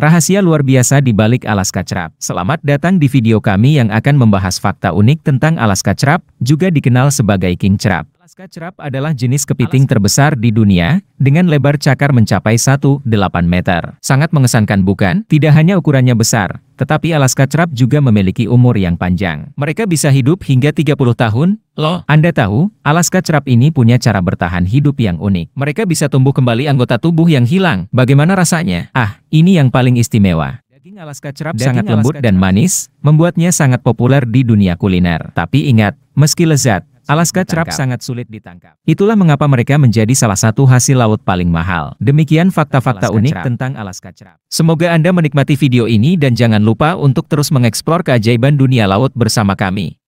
Rahasia luar biasa di balik Alaska Trap. Selamat datang di video kami yang akan membahas fakta unik tentang Alaska Trap, juga dikenal sebagai King Trap. Alaska cerap adalah jenis kepiting terbesar di dunia, dengan lebar cakar mencapai 1,8 meter. Sangat mengesankan bukan? Tidak hanya ukurannya besar, tetapi Alaska cerap juga memiliki umur yang panjang. Mereka bisa hidup hingga 30 tahun. Loh, Anda tahu, Alaska cerap ini punya cara bertahan hidup yang unik. Mereka bisa tumbuh kembali anggota tubuh yang hilang. Bagaimana rasanya? Ah, ini yang paling istimewa. Daging Alaska cerap Daging sangat lembut Cerap. dan manis, membuatnya sangat populer di dunia kuliner. Tapi ingat, meski lezat, Alaska cerap sangat sulit ditangkap. Itulah mengapa mereka menjadi salah satu hasil laut paling mahal. Demikian fakta-fakta unik tentang Alaska cerap. Semoga Anda menikmati video ini dan jangan lupa untuk terus mengeksplor keajaiban dunia laut bersama kami.